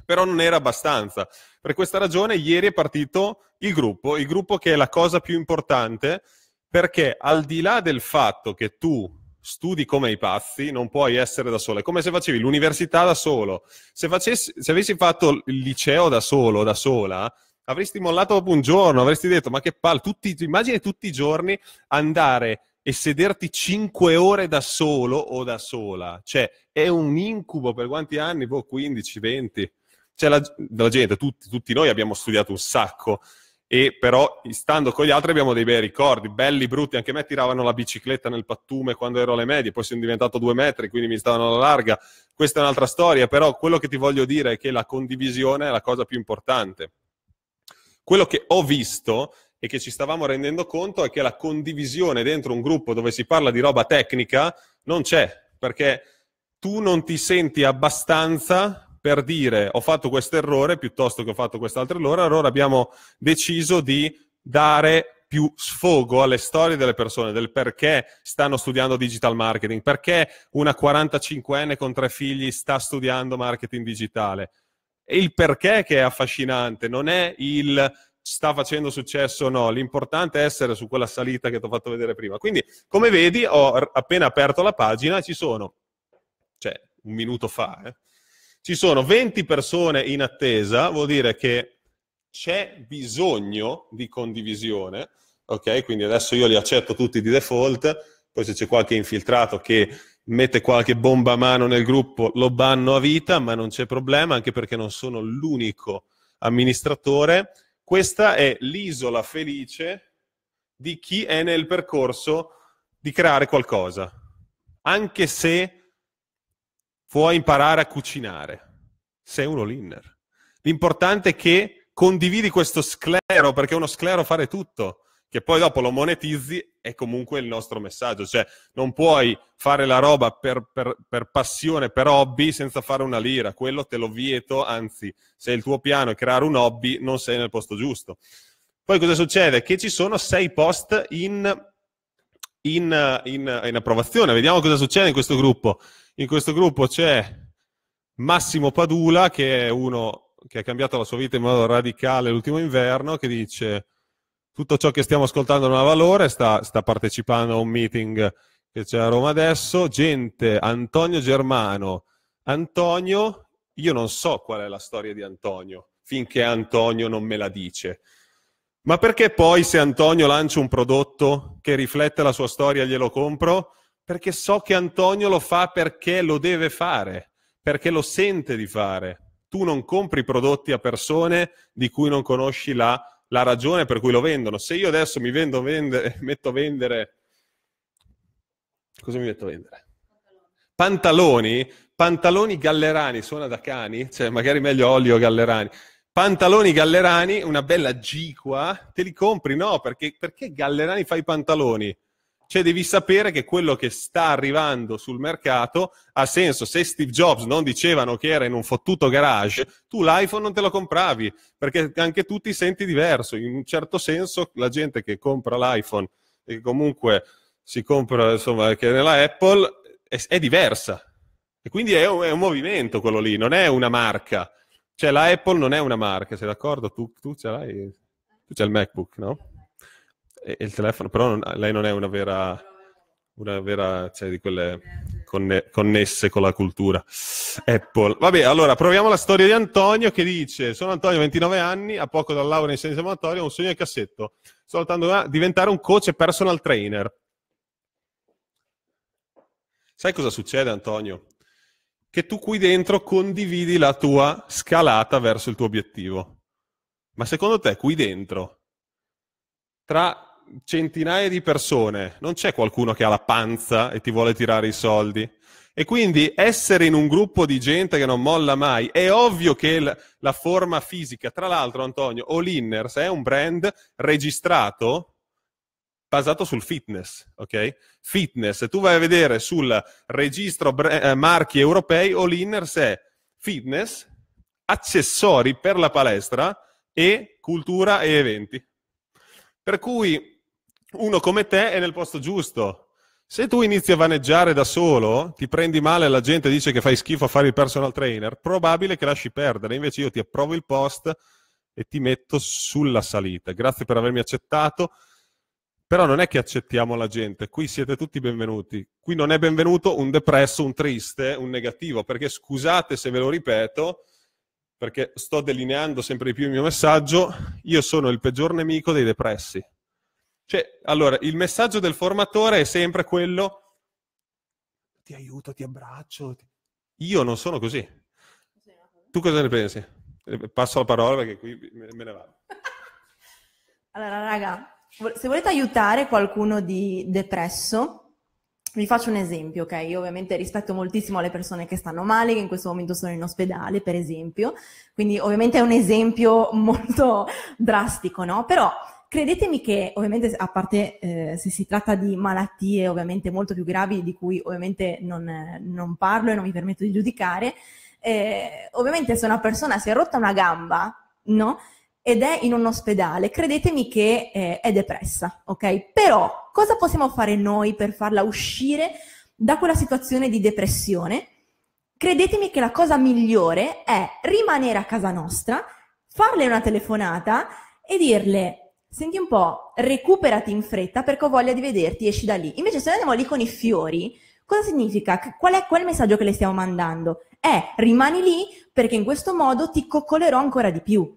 però non era abbastanza. Per questa ragione ieri è partito il gruppo, il gruppo che è la cosa più importante perché al di là del fatto che tu studi come i pazzi, non puoi essere da solo, è come se facevi l'università da solo, se, facessi, se avessi fatto il liceo da solo, da sola, avresti mollato dopo un giorno, avresti detto ma che palle, immagini tutti i giorni andare e sederti 5 ore da solo o da sola, cioè è un incubo per quanti anni, boh, 15, 20 c'è la, la gente, tutti, tutti noi abbiamo studiato un sacco e però stando con gli altri abbiamo dei bei ricordi, belli, brutti, anche me tiravano la bicicletta nel pattume quando ero alle medie, poi sono diventato due metri, quindi mi stavano alla larga, questa è un'altra storia, però quello che ti voglio dire è che la condivisione è la cosa più importante. Quello che ho visto e che ci stavamo rendendo conto è che la condivisione dentro un gruppo dove si parla di roba tecnica non c'è, perché tu non ti senti abbastanza per dire ho fatto questo errore piuttosto che ho fatto quest'altro errore, allora abbiamo deciso di dare più sfogo alle storie delle persone, del perché stanno studiando digital marketing, perché una 45enne con tre figli sta studiando marketing digitale. E il perché che è affascinante, non è il sta facendo successo o no, l'importante è essere su quella salita che ti ho fatto vedere prima. Quindi, come vedi, ho appena aperto la pagina, ci sono, cioè un minuto fa, eh, ci sono 20 persone in attesa, vuol dire che c'è bisogno di condivisione, ok? Quindi adesso io li accetto tutti di default, poi se c'è qualche infiltrato che mette qualche bomba a mano nel gruppo lo banno a vita, ma non c'è problema anche perché non sono l'unico amministratore. Questa è l'isola felice di chi è nel percorso di creare qualcosa, anche se puoi imparare a cucinare. Sei un all-inner. L'importante è che condividi questo sclero, perché uno sclero fare tutto, che poi dopo lo monetizzi, è comunque il nostro messaggio. Cioè, non puoi fare la roba per, per, per passione, per hobby, senza fare una lira. Quello te lo vieto, anzi, se il tuo piano è creare un hobby, non sei nel posto giusto. Poi cosa succede? Che ci sono sei post in in, in, in, approvazione. Vediamo cosa succede in questo gruppo. In questo gruppo c'è Massimo Padula, che è uno che ha cambiato la sua vita in modo radicale l'ultimo inverno, che dice tutto ciò che stiamo ascoltando non ha valore, sta, sta partecipando a un meeting che c'è a Roma adesso, gente, Antonio Germano, Antonio, io non so qual è la storia di Antonio, finché Antonio non me la dice. Ma perché poi se Antonio lancia un prodotto che riflette la sua storia glielo compro? perché so che Antonio lo fa perché lo deve fare, perché lo sente di fare. Tu non compri prodotti a persone di cui non conosci la, la ragione per cui lo vendono. Se io adesso mi vendo vendere, metto a vendere... Cosa mi metto a vendere? Pantaloni, pantaloni gallerani, suona da cani, cioè magari meglio olio gallerani pantaloni Gallerani, una bella G te li compri? No, perché, perché Gallerani fai i pantaloni? Cioè devi sapere che quello che sta arrivando sul mercato ha senso. Se Steve Jobs non dicevano che era in un fottuto garage, tu l'iPhone non te lo compravi, perché anche tu ti senti diverso. In un certo senso la gente che compra l'iPhone e che comunque si compra, insomma, che nella Apple è, è diversa. E quindi è un, è un, movimento quello lì, non è una marca. Cioè la Apple non è una marca, sei d'accordo? Tu, tu ce l'hai? Tu c'è il MacBook, no? E, il telefono, però non, lei non è una vera, una vera, cioè di quelle conne, connesse con la cultura. Apple. Vabbè, allora proviamo la storia di Antonio che dice, sono Antonio, 29 anni, a poco dal laurea in scienze motorie, ho un sogno in cassetto. Sto lottando a diventare un coach personal trainer. Sai cosa succede, Antonio? Che tu qui dentro condividi la tua scalata verso il tuo obiettivo. Ma secondo te, qui dentro, tra centinaia di persone, non c'è qualcuno che ha la panza e ti vuole tirare i soldi. E quindi essere in un gruppo di gente che non molla mai, è ovvio che l- la forma fisica, tra l'altro Antonio, All Inners è un brand registrato basato sul fitness, ok? Fitness, tu vai a vedere sul registro bre- eh, marchi europei, All Inners è fitness, accessori per la palestra e cultura e eventi. Per cui uno come te è nel posto giusto. Se tu inizi a vaneggiare da solo, ti prendi male, la gente dice che fai schifo a fare il personal trainer, probabile che lasci perdere. Invece io ti approvo il post e ti metto sulla salita. Grazie per avermi accettato. Però non è che accettiamo la gente, qui siete tutti benvenuti. Qui non è benvenuto un depresso, un triste, un negativo, perché scusate se ve lo ripeto, perché sto delineando sempre di più il mio messaggio, io sono il peggior nemico dei depressi. Cioè, allora, il messaggio del formatore è sempre quello ti aiuto, ti abbraccio. Ti... Io non sono così. Tu cosa ne pensi? Eh, passo la parola perché qui me ne vado. Allora, raga, se volete aiutare qualcuno di depresso, vi faccio un esempio, ok? Io ovviamente rispetto moltissimo le persone che stanno male, che in questo momento sono in ospedale, per esempio. Quindi ovviamente è un esempio molto drastico, no? Però Credetemi che ovviamente a parte eh, se si tratta di malattie ovviamente molto più gravi di cui ovviamente non, non parlo e non mi permetto di giudicare, eh, ovviamente se una persona si è rotta una gamba, no? Ed è in un ospedale, credetemi che eh, è depressa, ok? Però cosa possiamo fare noi per farla uscire da quella situazione di depressione? Credetemi che la cosa migliore è rimanere a casa nostra, farle una telefonata e dirle senti un po', recuperati in fretta perché ho voglia di vederti, esci da lì. Invece se noi andiamo lì con i fiori, cosa significa? Qual è quel messaggio che le stiamo mandando? È rimani lì perché in questo modo ti coccolerò ancora di più.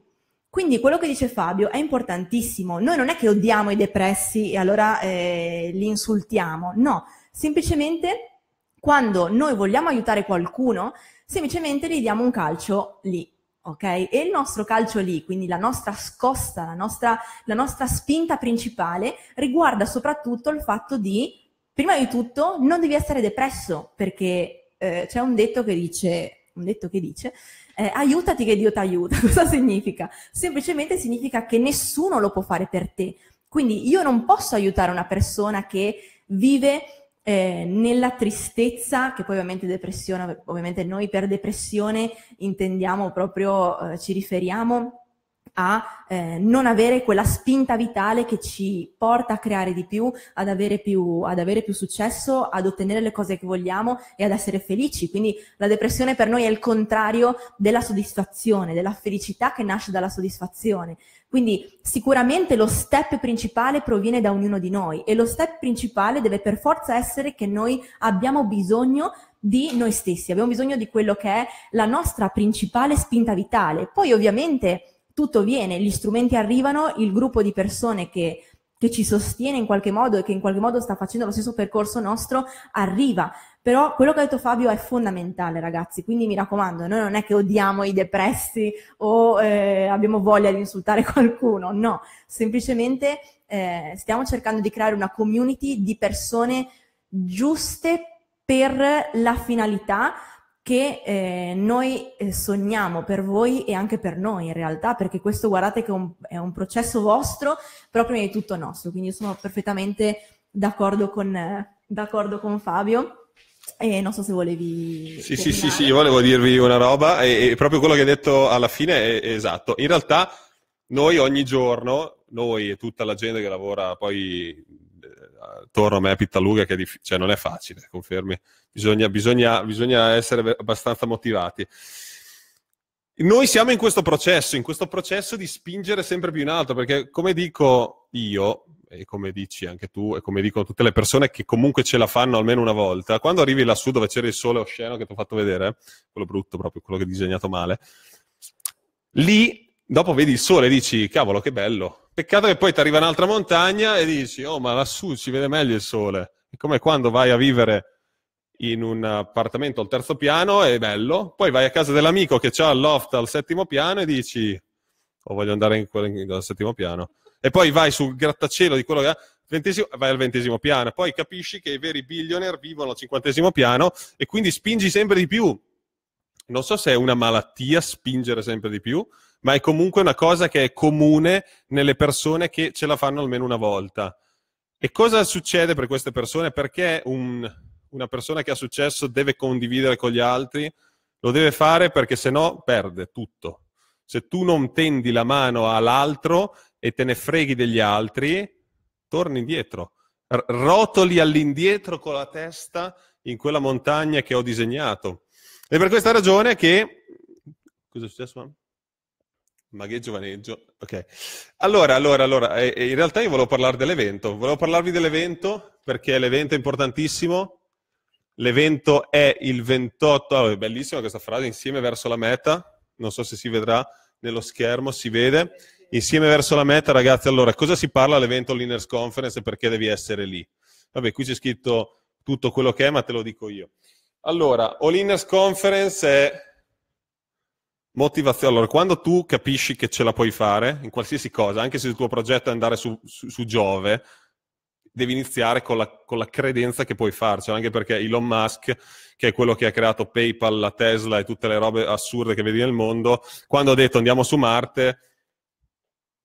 Quindi quello che dice Fabio è importantissimo. Noi non è che odiamo i depressi e allora eh, li insultiamo, no, semplicemente quando noi vogliamo aiutare qualcuno, semplicemente gli diamo un calcio lì ok? E il nostro calcio lì, quindi la nostra scossa, la nostra, la nostra spinta principale riguarda soprattutto il fatto di, prima di tutto, non devi essere depresso, perché eh, c'è un detto che dice, un detto che dice, eh, aiutati che Dio ti aiuta. Cosa significa? Semplicemente significa che nessuno lo può fare per te. Quindi io non posso aiutare una persona che vive eh, nella tristezza, che poi ovviamente depressione, ovviamente noi per depressione intendiamo proprio, eh, ci riferiamo a eh, non avere quella spinta vitale che ci porta a creare di più ad, più, ad avere più successo, ad ottenere le cose che vogliamo e ad essere felici. Quindi la depressione per noi è il contrario della soddisfazione, della felicità che nasce dalla soddisfazione. Quindi sicuramente lo step principale proviene da ognuno di noi e lo step principale deve per forza essere che noi abbiamo bisogno di noi stessi, abbiamo bisogno di quello che è la nostra principale spinta vitale. Poi ovviamente tutto viene, gli strumenti arrivano, il gruppo di persone che, che ci sostiene in qualche modo e che in qualche modo sta facendo lo stesso percorso nostro arriva. Però quello che ha detto Fabio è fondamentale, ragazzi. Quindi mi raccomando, noi non è che odiamo i depressi o eh, abbiamo voglia di insultare qualcuno, no, semplicemente eh, stiamo cercando di creare una community di persone giuste per la finalità che eh, noi eh, sogniamo per voi e anche per noi in realtà, perché questo guardate che è un, è un processo vostro, però prima di tutto nostro, quindi sono perfettamente d'accordo con, eh, d'accordo con Fabio. E non so se volevi. Sì, sì, sì, sì, io volevo dirvi una roba, e, e proprio quello che hai detto alla fine è, è esatto. In realtà, noi ogni giorno, noi e tutta la gente che lavora poi torno a me a Pittaluga che è dif- cioè, non è facile, confermi. Bisogna, bisogna, bisogna essere abbastanza motivati. Noi siamo in questo processo, in questo processo di spingere sempre più in alto, perché come dico io, e come dici anche tu, e come dicono tutte le persone che comunque ce la fanno almeno una volta, quando arrivi lassù dove c'era il sole osceno che ti ho fatto vedere, quello brutto proprio, quello che ho disegnato male, lì dopo vedi il sole e dici, cavolo che bello, Peccato che poi ti arriva un'altra montagna e dici, oh, ma lassù ci vede meglio il sole. È come quando vai a vivere in un appartamento al terzo piano, è bello, poi vai a casa dell'amico che ha il loft al settimo piano e dici, oh, voglio andare in quello al settimo piano. E poi vai sul grattacielo di quello che ha, vai al ventesimo piano, poi capisci che i veri billionaire vivono al cinquantesimo piano e quindi spingi sempre di più. Non so se è una malattia spingere sempre di più, ma è comunque una cosa che è comune nelle persone che ce la fanno almeno una volta. E cosa succede per queste persone? Perché un, una persona che ha successo deve condividere con gli altri? Lo deve fare perché se no perde tutto. Se tu non tendi la mano all'altro e te ne freghi degli altri, torni indietro. R- rotoli all'indietro con la testa in quella montagna che ho disegnato. E per questa ragione che... Cosa è successo? Magheggio, Vaneggio. Ok. Allora, allora, allora, eh, eh, in realtà io volevo parlare dell'evento. Volevo parlarvi dell'evento perché l'evento è importantissimo. L'evento è il 28, oh, ah, è bellissima questa frase, insieme verso la meta. Non so se si vedrà nello schermo, si vede. Insieme verso la meta, ragazzi, allora, cosa si parla all'evento Leaners Conference e perché devi essere lì? Vabbè, qui c'è scritto tutto quello che è, ma te lo dico io. Allora, All Inners Conference è Motivazione. Allora, quando tu capisci che ce la puoi fare in qualsiasi cosa, anche se il tuo progetto è andare su, su, su Giove, devi iniziare con la, con la, credenza che puoi farcela, anche perché Elon Musk, che è quello che ha creato PayPal, la Tesla e tutte le robe assurde che vedi nel mondo, quando ha detto andiamo su Marte,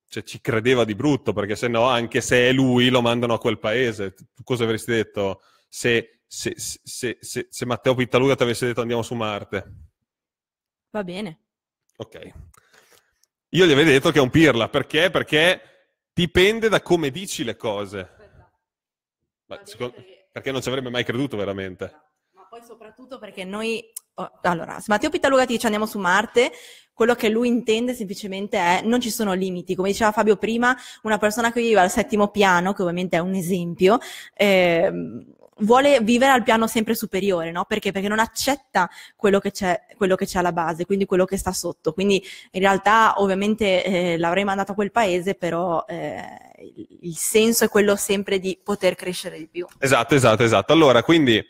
cioè, ci credeva di brutto, perché se no, anche se è lui, lo mandano a quel paese. Tu cosa avresti detto se, se, se, se Matteo Pittaluga ti avesse detto andiamo su Marte? Va bene. Ok. Io gli avevo detto che è un pirla, perché? Perché dipende da come dici le cose. Ma, secondo, perché non ci avrebbe mai creduto veramente. No, ma poi soprattutto perché noi... Oh, allora, se Matteo Pittaluga ti dice andiamo su Marte, quello che lui intende semplicemente è non ci sono limiti. Come diceva Fabio prima, una persona che vive al settimo piano, che ovviamente è un esempio, eh, vuole vivere al piano sempre superiore, no? Perché? Perché non accetta quello che, c'è, quello che c'è alla base, quindi quello che sta sotto. Quindi in realtà ovviamente eh, l'avrei mandato a quel paese, però eh, il senso è quello sempre di poter crescere di più. Esatto, esatto, esatto. Allora, quindi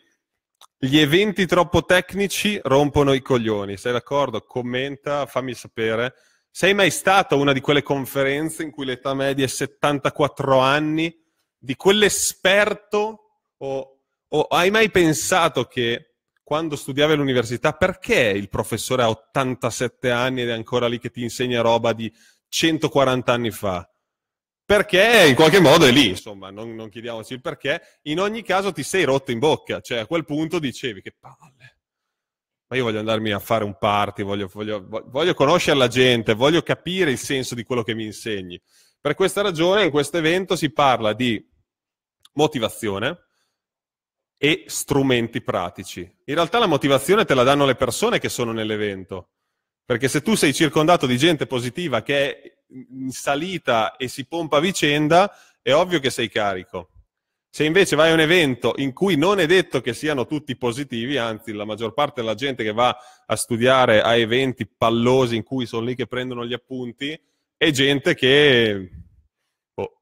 gli eventi troppo tecnici rompono i coglioni, sei d'accordo? Commenta, fammi sapere. Sei mai stato a una di quelle conferenze in cui l'età media è 74 anni, di quell'esperto o o hai mai pensato che quando studiavi all'università, perché il professore ha 87 anni ed è ancora lì che ti insegna roba di 140 anni fa? Perché in qualche modo è lì, insomma, non, non chiediamoci il perché. In ogni caso ti sei rotto in bocca, cioè a quel punto dicevi che palle. Ma io voglio andarmi a fare un party, voglio, voglio, voglio conoscere la gente, voglio capire il senso di quello che mi insegni. Per questa ragione in questo evento si parla di motivazione, e strumenti pratici. In realtà la motivazione te la danno le persone che sono nell'evento, perché se tu sei circondato di gente positiva che è in salita e si pompa a vicenda, è ovvio che sei carico. Se invece vai a un evento in cui non è detto che siano tutti positivi, anzi la maggior parte della gente che va a studiare a eventi pallosi in cui sono lì che prendono gli appunti, è gente che... Boh,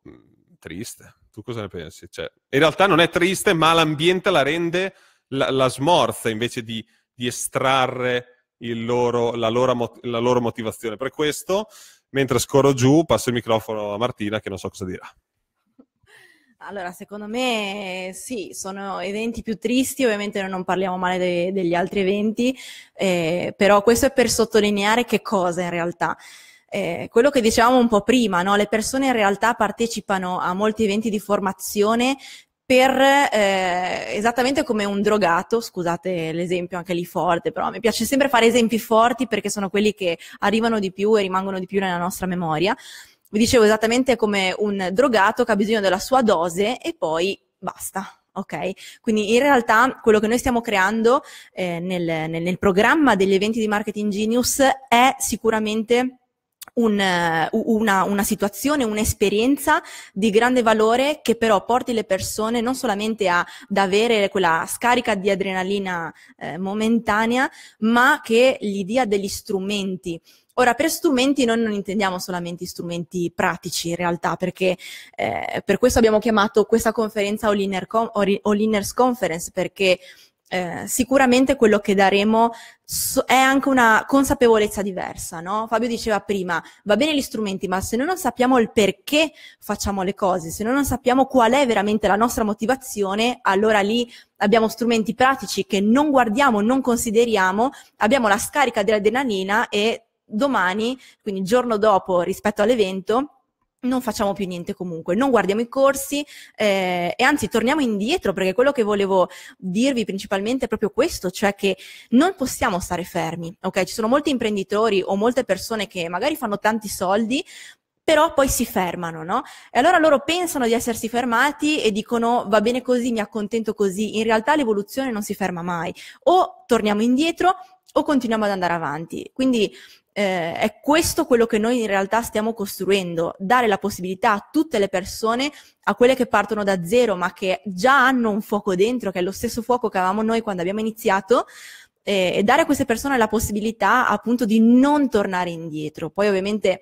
triste. Tu cosa ne pensi? Cioè, in realtà non è triste, ma l'ambiente la rende, la, la smorza invece di, di estrarre loro, la, loro, la loro motivazione. Per questo, mentre scorro giù, passo il microfono a Martina che non so cosa dirà. Allora, secondo me sì, sono eventi più tristi, ovviamente noi non parliamo male de- degli altri eventi, eh, però questo è per sottolineare che cosa in realtà eh, quello che dicevamo un po' prima, no? le persone in realtà partecipano a molti eventi di formazione per eh, esattamente come un drogato, scusate l'esempio anche lì forte, però mi piace sempre fare esempi forti perché sono quelli che arrivano di più e rimangono di più nella nostra memoria. Vi dicevo esattamente come un drogato che ha bisogno della sua dose e poi basta. Ok, quindi in realtà quello che noi stiamo creando eh, nel, nel, nel programma degli eventi di marketing genius è sicuramente un, eh, una, una, situazione, un'esperienza di grande valore che però porti le persone non solamente a, ad avere quella scarica di adrenalina eh, momentanea, ma che gli dia degli strumenti. Ora, per strumenti noi non intendiamo solamente strumenti pratici in realtà, perché eh, per questo abbiamo chiamato questa conferenza All, Inner Com- All Inners Conference, perché eh, sicuramente quello che daremo so- è anche una consapevolezza diversa, no? Fabio diceva prima, va bene gli strumenti, ma se noi non sappiamo il perché facciamo le cose, se noi non sappiamo qual è veramente la nostra motivazione, allora lì abbiamo strumenti pratici che non guardiamo, non consideriamo, abbiamo la scarica dell'adrenalina e domani, quindi il giorno dopo rispetto all'evento, non facciamo più niente comunque, non guardiamo i corsi eh, e anzi torniamo indietro perché quello che volevo dirvi principalmente è proprio questo, cioè che non possiamo stare fermi, ok? Ci sono molti imprenditori o molte persone che magari fanno tanti soldi, però poi si fermano, no? E allora loro pensano di essersi fermati e dicono va bene così, mi accontento così. In realtà l'evoluzione non si ferma mai. O torniamo indietro o continuiamo ad andare avanti. Quindi eh, è questo quello che noi in realtà stiamo costruendo, dare la possibilità a tutte le persone, a quelle che partono da zero ma che già hanno un fuoco dentro, che è lo stesso fuoco che avevamo noi quando abbiamo iniziato, eh, e dare a queste persone la possibilità appunto di non tornare indietro. Poi ovviamente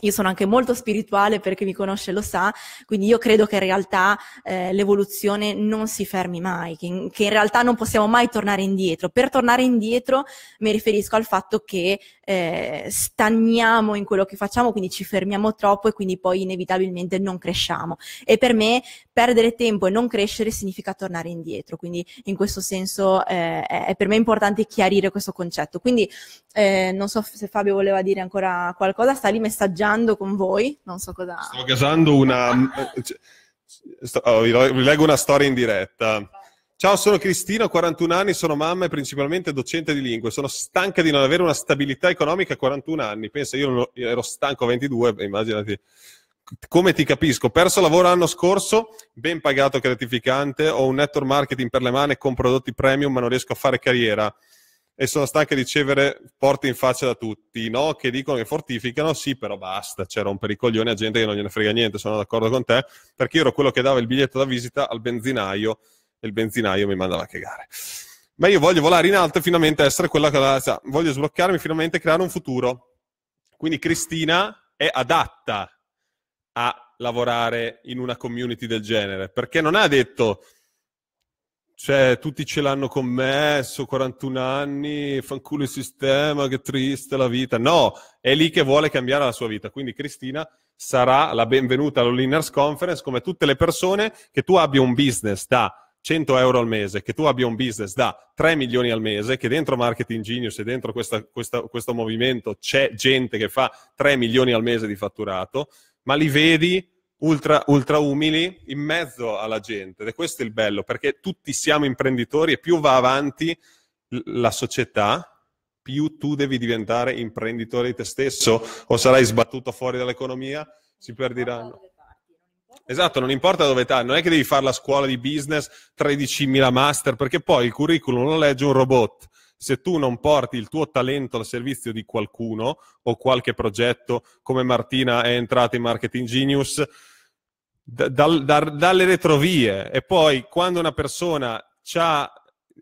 io sono anche molto spirituale, perché mi conosce lo sa, quindi io credo che in realtà eh, l'evoluzione non si fermi mai, che in, che in, realtà non possiamo mai tornare indietro. Per tornare indietro mi riferisco al fatto che eh, stagniamo in quello che facciamo, quindi ci fermiamo troppo e quindi poi inevitabilmente non cresciamo. E per me perdere tempo e non crescere significa tornare indietro, quindi in questo senso eh, è per me importante chiarire questo concetto. Quindi eh, non so se Fabio voleva dire ancora qualcosa, sta lì messaggiando con voi, non so cosa... Sto casando una... Eh, cioè, oh, vi leggo una storia in diretta. Ciao, sono Cristina, 41 anni, sono mamma e principalmente docente di lingue. Sono stanca di non avere una stabilità economica a 41 anni. Pensa, io ero stanco a 22, immaginati come ti capisco, perso lavoro l'anno scorso, ben pagato gratificante, ho un network marketing per le mani con prodotti premium, ma non riesco a fare carriera e sono stanca di ricevere porte in faccia da tutti, no? Che dicono che fortificano, sì, però basta, c'era cioè, un pericoglione a gente che non gliene frega niente, sono d'accordo con te, perché io ero quello che dava il biglietto da visita al benzinaio e il benzinaio mi mandava a cagare. Ma io voglio volare in alto e finalmente essere quella che... Cioè, voglio sbloccarmi finalmente creare un futuro. Quindi Cristina è adatta a lavorare in una community del genere, perché non ha detto cioè tutti ce l'hanno commesso, 41 anni, fanculo il sistema, che triste la vita. No, è lì che vuole cambiare la sua vita. Quindi Cristina sarà la benvenuta all'Olliners Conference come tutte le persone che tu abbia un business da 100 euro al mese, che tu abbia un business da 3 milioni al mese, che dentro Marketing Genius e dentro questa, questa, questo movimento c'è gente che fa 3 milioni al mese di fatturato, ma li vedi ultra, ultra umili in mezzo alla gente. Ed è questo il bello, perché tutti siamo imprenditori e più va avanti la società, più tu devi diventare imprenditore di te stesso o sarai sbattuto fuori dall'economia, si perdiranno. Esatto, non importa dove t'ha, non è che devi fare la scuola di business 13.000 master, perché poi il curriculum lo legge un robot. Se tu non porti il tuo talento al servizio di qualcuno o qualche progetto, come Martina è entrata in Marketing Genius, da, da, dalle retrovie. E poi quando una persona ha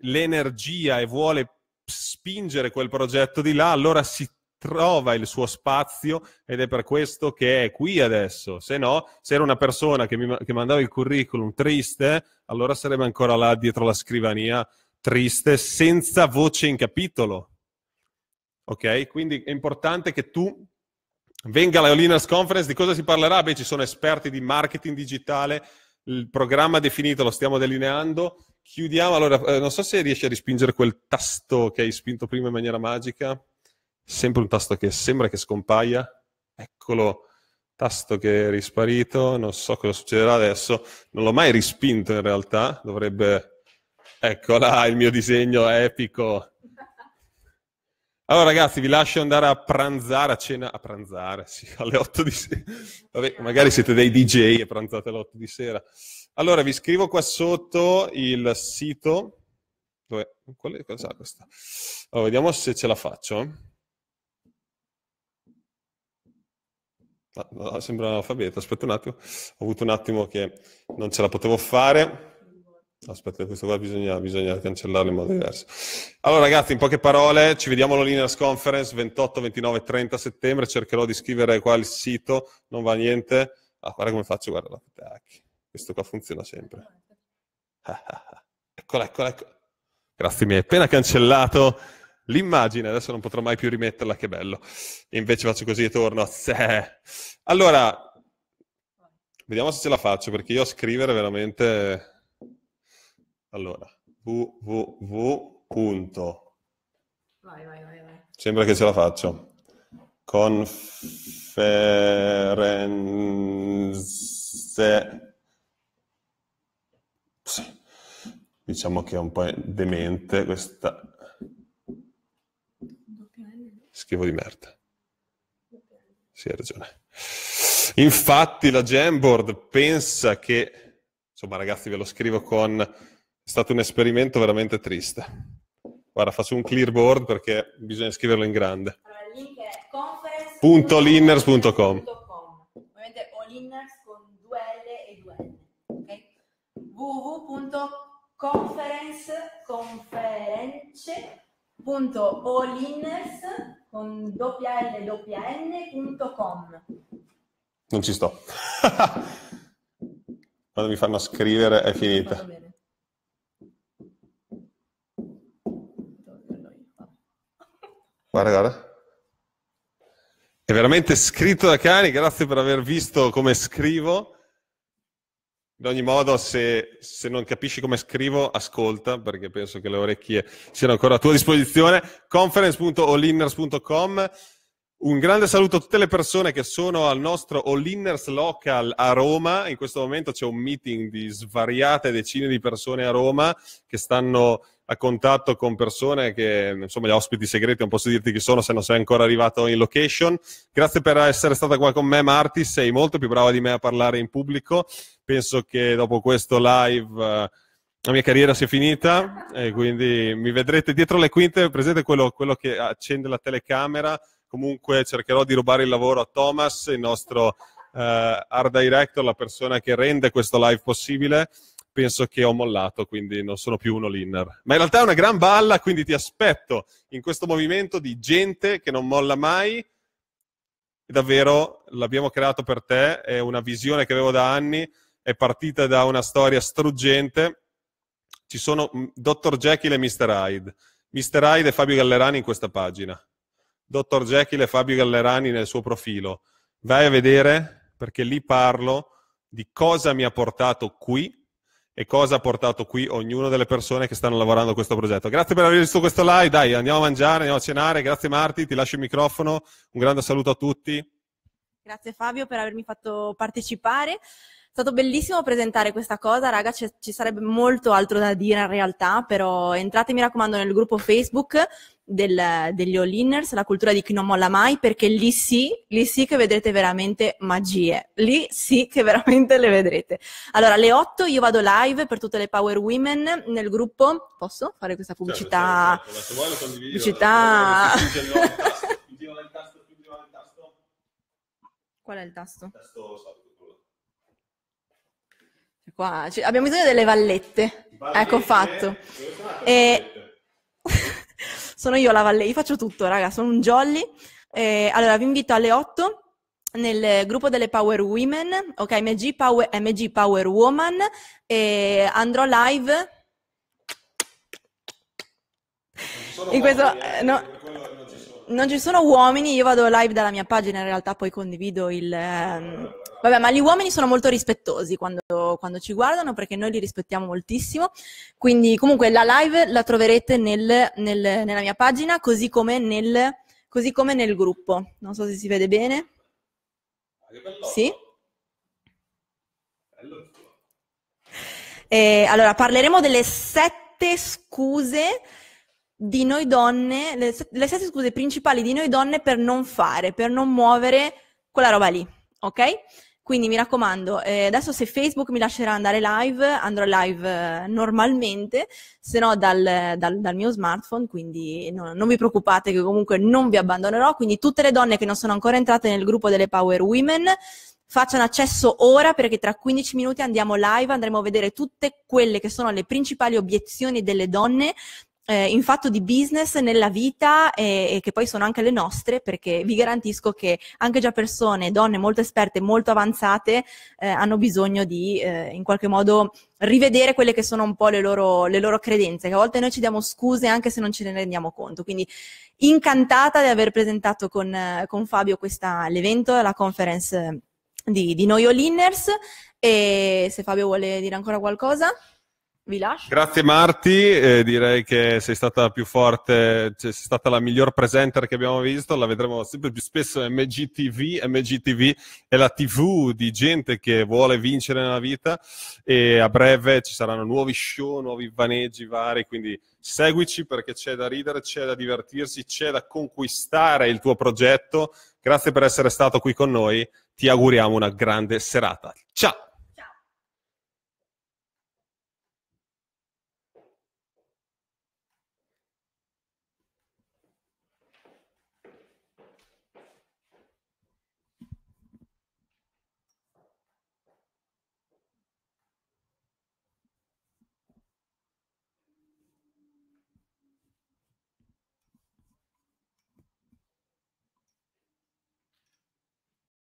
l'energia e vuole spingere quel progetto di là, allora si trova il suo spazio ed è per questo che è qui adesso. Se no, se era una persona che, mi, che mandava il curriculum triste, allora sarebbe ancora là dietro la scrivania triste, senza voce in capitolo. Ok? Quindi è importante che tu venga alla Linux Conference. Di cosa si parlerà? Beh, ci sono esperti di marketing digitale, il programma definito, lo stiamo delineando. Chiudiamo, allora, eh, non so se riesci a rispingere quel tasto che hai spinto prima in maniera magica sempre un tasto che sembra che scompaia, eccolo, tasto che è risparito, non so cosa succederà adesso, non l'ho mai rispinto in realtà, dovrebbe... Eccola, il mio disegno epico. Allora ragazzi, vi lascio andare a pranzare, a cena, a pranzare, sì, alle 8 di sera. Vabbè, magari siete dei DJ e pranzate alle 8 di sera. Allora, vi scrivo qua sotto il sito. Dove? cos'è questa? Allora, vediamo se ce la faccio. Ah, no, sembra analfabeta, aspetta un attimo, ho avuto un attimo che non ce la potevo fare. Aspetta, questo qua bisogna, bisogna cancellarlo in modo diverso. Allora ragazzi, in poche parole, ci vediamo alla Liners Conference 28, 29 30 settembre, cercherò di scrivere qua il sito, non va niente. Ah, guarda come faccio, guarda, tac. questo qua funziona sempre. eccola, eccola, eccola. Grazie, mi hai appena cancellato l'immagine, adesso non potrò mai più rimetterla, che bello. invece faccio così e torno. Allora, vediamo se ce la faccio, perché io a scrivere veramente... Allora, www. Vai, vai, vai, vai. Sembra che ce la faccio. Conferenze. Diciamo che è un po' demente questa Schifo di merda. Sì, hai ragione. Infatti la Jamboard pensa che, insomma ragazzi ve lo scrivo con, è stato un esperimento veramente triste. Guarda, faccio un clearboard perché bisogna scriverlo in grande. Allora, il link è conference.linners.com Ovviamente ho linners con due L e due N. Okay? www.conference.linners.com con www.n.com. Non ci sto. Quando mi fanno scrivere è finita. Guarda, guarda. È veramente scritto da cani, grazie per aver visto come scrivo. In ogni modo, se, se, non capisci come scrivo, ascolta, perché penso che le orecchie siano ancora a tua disposizione. conference.allinners.com un grande saluto a tutte le persone che sono al nostro all Local a Roma. In questo momento c'è un meeting di svariate decine di persone a Roma che stanno a contatto con persone che, insomma, gli ospiti segreti, non posso dirti chi sono se non sei ancora arrivato in location. Grazie per essere stata qua con me, Marti. Sei molto più brava di me a parlare in pubblico penso che dopo questo live eh, la mia carriera sia finita e quindi mi vedrete dietro le quinte, presente quello, quello, che accende la telecamera. Comunque cercherò di rubare il lavoro a Thomas, il nostro eh, art director, la persona che rende questo live possibile. Penso che ho mollato, quindi non sono più uno leaner. Ma in realtà è una gran balla, quindi ti aspetto in questo movimento di gente che non molla mai. Davvero l'abbiamo creato per te, è una visione che avevo da anni è partita da una storia struggente. Ci sono mm, Dr. Jekyll e Mr. Hyde. Mr. Hyde e Fabio Gallerani in questa pagina. Dr. Jekyll e Fabio Gallerani nel suo profilo. Vai a vedere perché lì parlo di cosa mi ha portato qui e cosa ha portato qui ognuna delle persone che stanno lavorando a questo progetto. Grazie per aver visto questo live, dai, andiamo a mangiare, andiamo a cenare, grazie Marti, ti lascio il microfono, un grande saluto a tutti. Grazie Fabio per avermi fatto partecipare stato bellissimo presentare questa cosa, raga, ci, ci sarebbe molto altro da dire in realtà, però entrate mi raccomando nel gruppo Facebook del, degli All Inners, la cultura di chi non molla mai, perché lì sì, lì sì che vedrete veramente magie, lì sì che veramente le vedrete. Allora, alle 8 io vado live per tutte le Power Women nel gruppo, posso fare questa certo, pubblicità? Certo, certo, pubblicità... Qual è il tasto? Il tasto Qua, cioè, abbiamo bisogno delle vallette. vallette ecco fatto. E... sono io la valletta, io faccio tutto, raga, sono un jolly. E, allora, vi invito alle 8 nel gruppo delle Power Women, ok, MG Power, MG Power Woman, e andrò live. In questo, eh, no, eh non ci sono uomini, io vado live dalla mia pagina, in realtà poi condivido il... Ehm... Vabbè, ma gli uomini sono molto rispettosi quando, quando, ci guardano perché noi li rispettiamo moltissimo. Quindi comunque la live la troverete nel, nel, nella mia pagina, così come, nel, così come nel gruppo. Non so se si vede bene. Ah, sì? E, eh, allora, parleremo delle sette scuse di noi donne, le, stesse scuse principali di noi donne per non fare, per non muovere quella roba lì, ok? Quindi mi raccomando, eh, adesso se Facebook mi lascerà andare live, andrò live eh, normalmente, se no dal, dal, dal, mio smartphone, quindi no, non vi preoccupate che comunque non vi abbandonerò. Quindi tutte le donne che non sono ancora entrate nel gruppo delle Power Women, facciano accesso ora perché tra 15 minuti andiamo live, andremo a vedere tutte quelle che sono le principali obiezioni delle donne eh, in fatto di business nella vita e, e, che poi sono anche le nostre, perché vi garantisco che anche già persone, donne molto esperte, molto avanzate, eh, hanno bisogno di eh, in qualche modo rivedere quelle che sono un po' le loro, le loro credenze, che a volte noi ci diamo scuse anche se non ce ne rendiamo conto. Quindi incantata di aver presentato con, con Fabio questa, l'evento, la conference di, di All Inners. e se Fabio vuole dire ancora qualcosa. Vi lascio. Grazie Marti, eh, direi che sei stata più forte, cioè sei stata la miglior presenter che abbiamo visto, la vedremo sempre più spesso MGTV, MGTV è la TV di gente che vuole vincere nella vita e a breve ci saranno nuovi show, nuovi vaneggi vari, quindi seguici perché c'è da ridere, c'è da divertirsi, c'è da conquistare il tuo progetto. Grazie per essere stato qui con noi, ti auguriamo una grande serata. Ciao!